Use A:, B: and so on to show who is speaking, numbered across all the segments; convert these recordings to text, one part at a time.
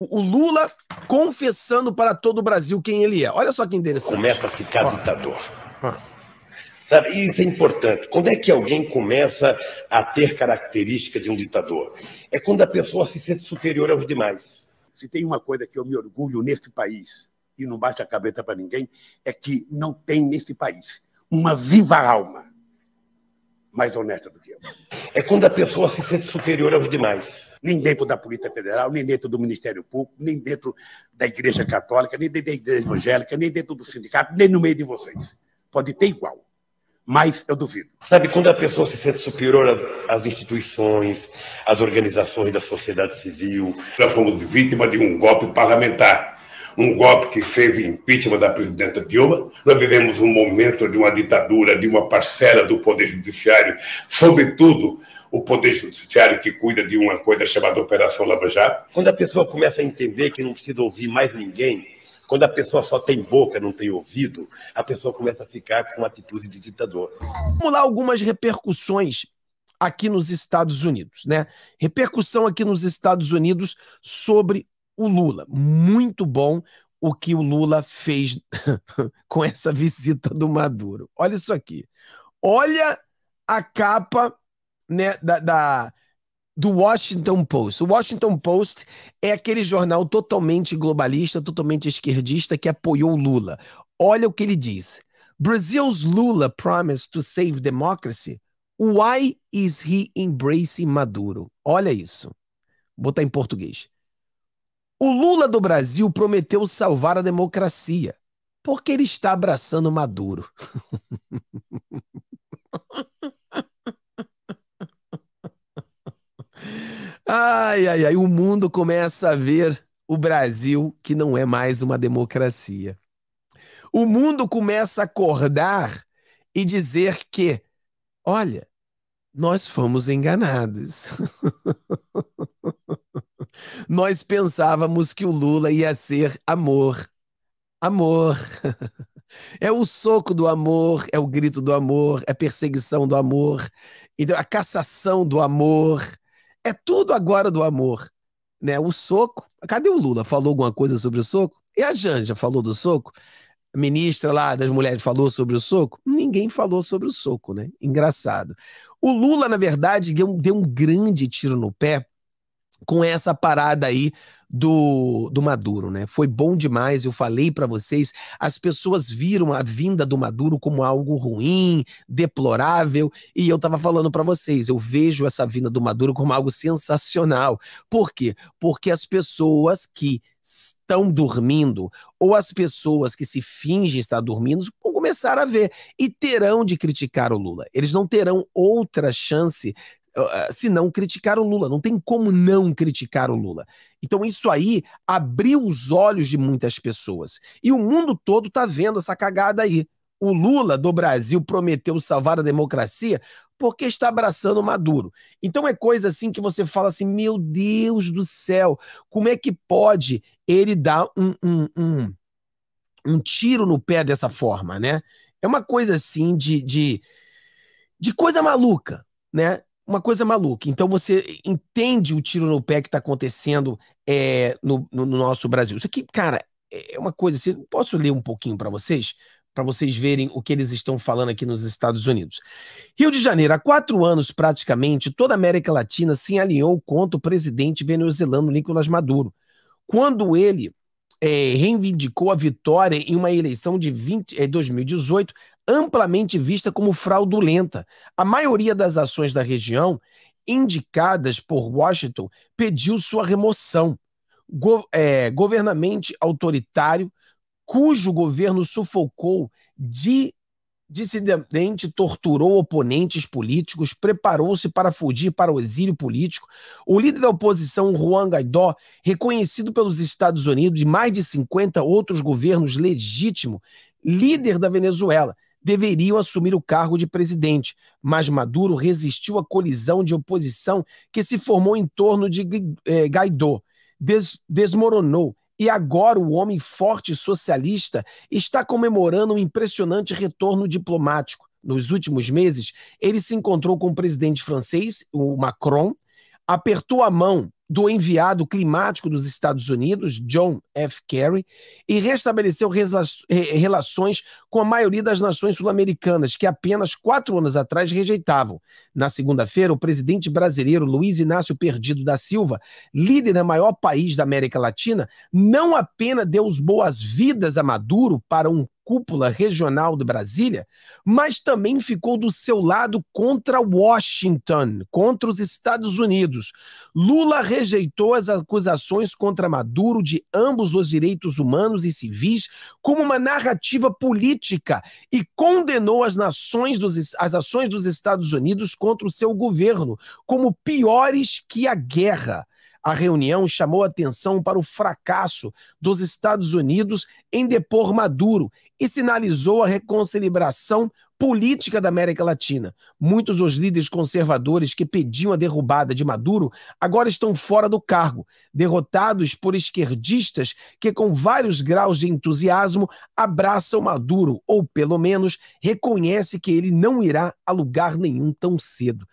A: o Lula confessando para todo o Brasil quem ele é. Olha só que interessante. Começa
B: a ficar ditador. Sabe, isso é importante. Quando é que alguém começa a ter característica de um ditador? É quando a pessoa se sente superior aos demais. Se tem uma coisa que eu me orgulho neste país, e não bate a cabeça para ninguém, é que não tem neste país uma viva alma mais honesta do que eu. É quando a pessoa se sente superior aos demais nem dentro da Polícia Federal, nem dentro do Ministério Público, nem dentro da Igreja Católica, nem dentro da Igreja Evangélica, nem dentro do sindicato, nem no meio de vocês. Pode ter igual, mas eu duvido. Sabe, quando a pessoa se sente superior às instituições, às organizações da sociedade civil. Nós fomos vítima de um golpe parlamentar. Um golpe que fez impeachment da presidenta Dilma. Nós vivemos um momento de uma ditadura, de uma parcela do Poder Judiciário, sobretudo o Poder Judiciário que cuida de uma coisa chamada Operação Lava Jato. Quando a pessoa começa a entender que não precisa ouvir mais ninguém, quando a pessoa só tem boca, não tem ouvido, a pessoa começa a ficar com uma atitude de ditador.
A: Vamos lá, algumas repercussões aqui nos Estados Unidos, né? Repercussão aqui nos Estados Unidos sobre o Lula. Muito bom o que o Lula fez com essa visita do Maduro. Olha isso aqui. Olha a capa né, da, da do Washington Post. O Washington Post é aquele jornal totalmente globalista, totalmente esquerdista que apoiou Lula. Olha o que ele diz: Brazil's Lula promised to save democracy. Why is he embracing Maduro? Olha isso. Vou botar em português. O Lula do Brasil prometeu salvar a democracia. Por que ele está abraçando Maduro. Ai, ai, ai, o mundo começa a ver o Brasil que não é mais uma democracia. O mundo começa a acordar e dizer que, olha, nós fomos enganados. nós pensávamos que o Lula ia ser amor. Amor. É o soco do amor, é o grito do amor, é a perseguição do amor, a cassação do amor é tudo agora do amor. Né? O soco. Cadê o Lula? Falou alguma coisa sobre o soco? E a Janja falou do soco? A ministra lá das mulheres falou sobre o soco? Ninguém falou sobre o soco, né? Engraçado. O Lula, na verdade, deu, deu um grande tiro no pé com essa parada aí do, do Maduro, né? Foi bom demais, eu falei para vocês, as pessoas viram a vinda do Maduro como algo ruim, deplorável, e eu estava falando para vocês, eu vejo essa vinda do Maduro como algo sensacional. Por quê? Porque as pessoas que estão dormindo ou as pessoas que se fingem estar dormindo vão começar a ver e terão de criticar o Lula. Eles não terão outra chance eh, se não criticar o Lula. Não tem como não criticar o Lula. Então isso aí abriu os olhos de muitas pessoas. E o mundo todo tá vendo essa cagada aí. O Lula do Brasil prometeu salvar a democracia porque está abraçando o Maduro. Então é coisa assim que você fala assim: meu Deus do céu, como é que pode ele dar um, um, um, um tiro no pé dessa forma, né? É uma coisa assim de, de, de coisa maluca, né? uma coisa maluca. Então você entende o tiro no pé que está acontecendo é, no, no, no, nosso Brasil. Isso aqui, cara, é, é uma coisa assim. Posso ler um pouquinho para vocês? Para vocês verem o que eles estão falando aqui nos Estados Unidos. Rio de Janeiro, há quatro anos praticamente, toda a América Latina se alinhou contra o presidente venezuelano Nicolás Maduro, quando ele é, reivindicou a vitória em uma eleição de 20, é, 2018 amplamente vista como fraudulenta. A maioria das ações da região indicadas por Washington pediu sua remoção. Go é, governamente autoritário, cujo governo sufocou de dissidente, torturou oponentes políticos, preparou-se para fugir para o exílio político. O líder da oposição, Juan Guaidó, reconhecido pelos Estados Unidos e mais de 50 outros governos legítimo, líder da Venezuela, deveriam assumir o cargo de presidente, mas Maduro resistiu à colisão de oposição que se formou em torno de é, Guaidó, des desmoronou e agora o homem forte socialista está comemorando um impressionante retorno diplomático. Nos últimos meses, ele se encontrou com o presidente francês, o Macron, apertou a mão do enviado climático dos Estados Unidos, John F. Kerry, e restabeleceu relações com a maioria das nações sul-americanas, que apenas quatro anos atrás rejeitavam. Na segunda-feira, o presidente brasileiro Luiz Inácio Perdido da Silva, líder do maior país da América Latina, não apenas deu as boas-vindas a Maduro para um cúpula regional de Brasília, mas também ficou do seu lado contra Washington, contra os Estados Unidos. Lula rejeitou as acusações contra Maduro de ambos os direitos humanos e civis como uma narrativa política e condenou as, nações dos, as ações dos Estados Unidos contra o seu governo como piores que a guerra. A reunião chamou atenção para o fracasso dos Estados Unidos em depor Maduro e sinalizou a reconciliação política da América Latina. Muitos dos líderes conservadores que pediam a derrubada de Maduro agora estão fora do cargo, derrotados por esquerdistas que, com vários graus de entusiasmo, abraçam Maduro, ou pelo menos reconhece que ele não irá a lugar nenhum tão cedo.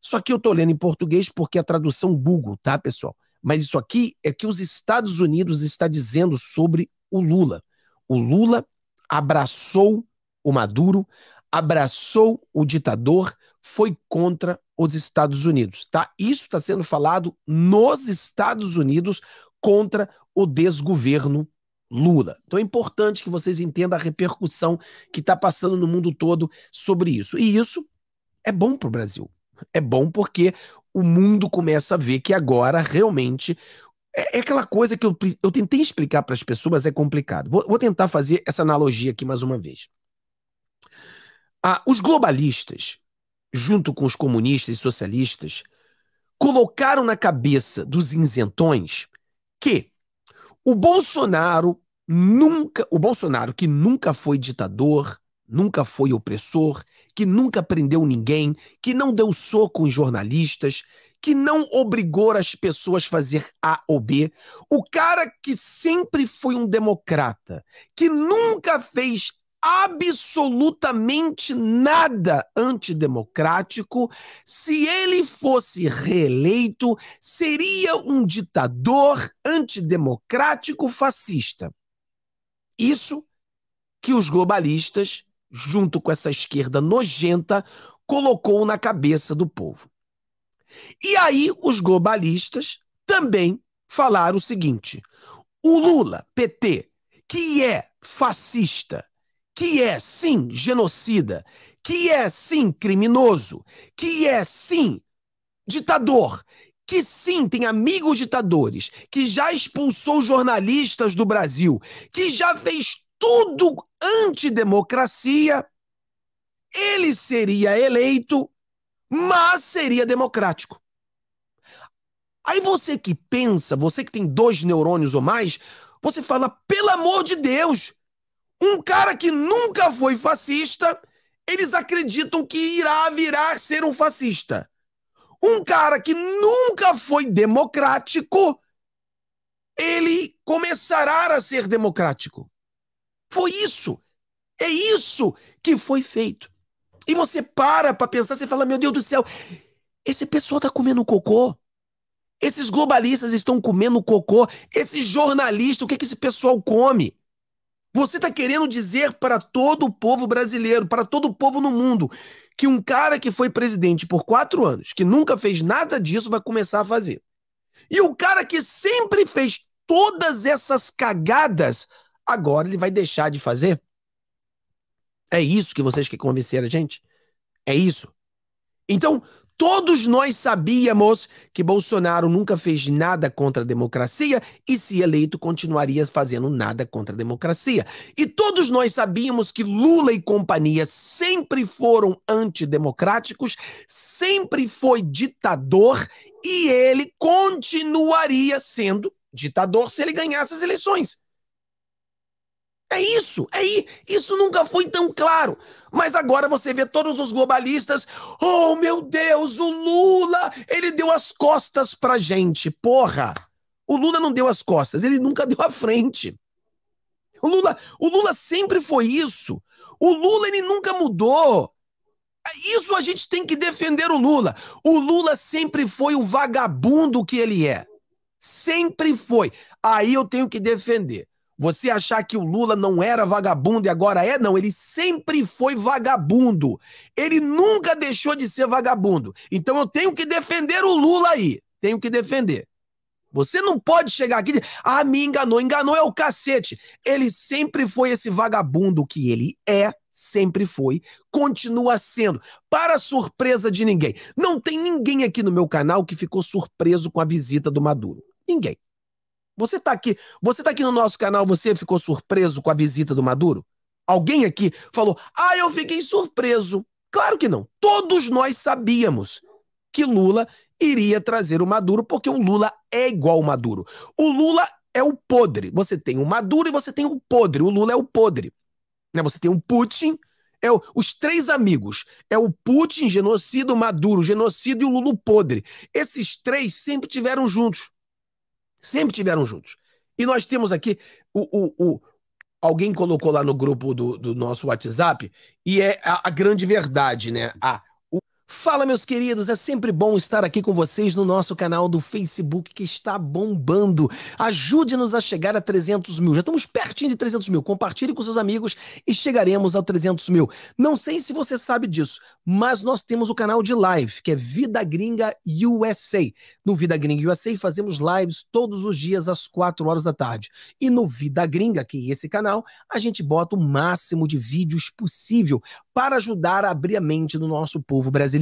A: Só que eu estou lendo em português porque a tradução Google, tá, pessoal? Mas isso aqui é que os Estados Unidos está dizendo sobre o Lula. O Lula abraçou o Maduro, abraçou o ditador, foi contra os Estados Unidos, tá? Isso está sendo falado nos Estados Unidos contra o desgoverno Lula. Então é importante que vocês entendam a repercussão que está passando no mundo todo sobre isso. E isso é bom para o Brasil. É bom porque o mundo começa a ver que agora realmente é, é aquela coisa que eu, eu tentei explicar para as pessoas, mas é complicado. Vou, vou, tentar fazer essa analogia aqui mais uma vez. Ah, os globalistas, junto com os comunistas e socialistas, colocaram na cabeça dos isentões que o Bolsonaro nunca, o Bolsonaro que nunca foi ditador, nunca foi opressor, que nunca prendeu ninguém, que não deu soco em jornalistas, que não obrigou as pessoas a fazer A ou B, o cara que sempre foi um democrata, que nunca fez absolutamente nada antidemocrático. Se ele fosse reeleito, seria um ditador antidemocrático fascista. Isso que os globalistas, junto com essa esquerda nojenta, colocou na cabeça do povo. E aí os globalistas também falaram o seguinte: o Lula, PT, que é fascista, que é sim genocida, que é sim criminoso, que é sim ditador, que sim tem amigos ditadores, que já expulsou jornalistas do Brasil, que já fez tudo antidemocracia, ele seria eleito mas seria democrático. Aí você que pensa, você que tem dois neurônios ou mais, você fala, pelo amor de Deus, um cara que nunca foi fascista, eles acreditam que irá virar ser um fascista. Um cara que nunca foi democrático, ele começará a ser democrático. Foi isso. É isso que foi feito. E você para pra pensar, você fala, meu Deus do céu, esse pessoal tá comendo cocô. Esses globalistas estão comendo cocô. Esse jornalista, o que, é que esse pessoal come? Você está querendo dizer para todo o povo brasileiro, para todo o povo no mundo, que um cara que foi presidente por quatro anos, que nunca fez nada disso, vai começar a fazer. E o cara que sempre fez todas essas cagadas, agora ele vai deixar de fazer? É isso que vocês querem convencer a gente? É isso? Então, todos nós sabíamos que Bolsonaro nunca fez nada contra a democracia e, se eleito, continuaria fazendo nada contra a democracia. E todos nós sabíamos que Lula e companhia sempre foram antidemocráticos, sempre foi ditador e ele continuaria sendo ditador se ele ganhasse as eleições. É isso, é isso. nunca foi tão claro. Mas agora você vê todos os globalistas. Oh, meu Deus, o Lula, ele deu as costas pra gente. Porra! O Lula não deu as costas, ele nunca deu a frente. O Lula, o Lula sempre foi isso. O Lula ele nunca mudou. Isso a gente tem que defender o Lula. O Lula sempre foi o vagabundo que ele é. Sempre foi. Aí eu tenho que defender. Você achar que o Lula não era vagabundo e agora é? Não, ele sempre foi vagabundo. Ele nunca deixou de ser vagabundo. Então eu tenho que defender o Lula aí. Tenho que defender. Você não pode chegar aqui e dizer, ah, me enganou. Enganou é o cacete. Ele sempre foi esse vagabundo que ele é, sempre foi, continua sendo, para surpresa de ninguém. Não tem ninguém aqui no meu canal que ficou surpreso com a visita do Maduro. Ninguém. Você está aqui, você tá aqui no nosso canal, você ficou surpreso com a visita do Maduro? Alguém aqui falou: "Ah, eu fiquei surpreso". Claro que não. Todos nós sabíamos que Lula iria trazer o Maduro, porque o Lula é igual o Maduro. O Lula é o podre. Você tem o Maduro e você tem o podre. O Lula é o podre. Né? Você tem o Putin, é o, os três amigos. É o Putin, genocida, o Maduro, genocida e o Lula podre. Esses três sempre tiveram juntos. Sempre tiveram juntos. E nós temos aqui o, o, o alguém colocou lá no grupo do, do nosso WhatsApp e é a, a grande verdade, né? A, Fala, meus queridos, é sempre bom estar aqui com vocês no nosso canal do Facebook que está bombando. Ajude-nos a chegar a 300 mil. Já estamos pertinho de 300 mil. Compartilhe com seus amigos e chegaremos a 300 mil. Não sei se você sabe disso, mas nós temos o canal de live que é Vida Gringa USA. No Vida Gringa USA fazemos lives todos os dias às 4 horas da tarde. E no Vida Gringa, que é esse canal, a gente bota o máximo de vídeos possível para ajudar a abrir a mente do nosso povo brasileiro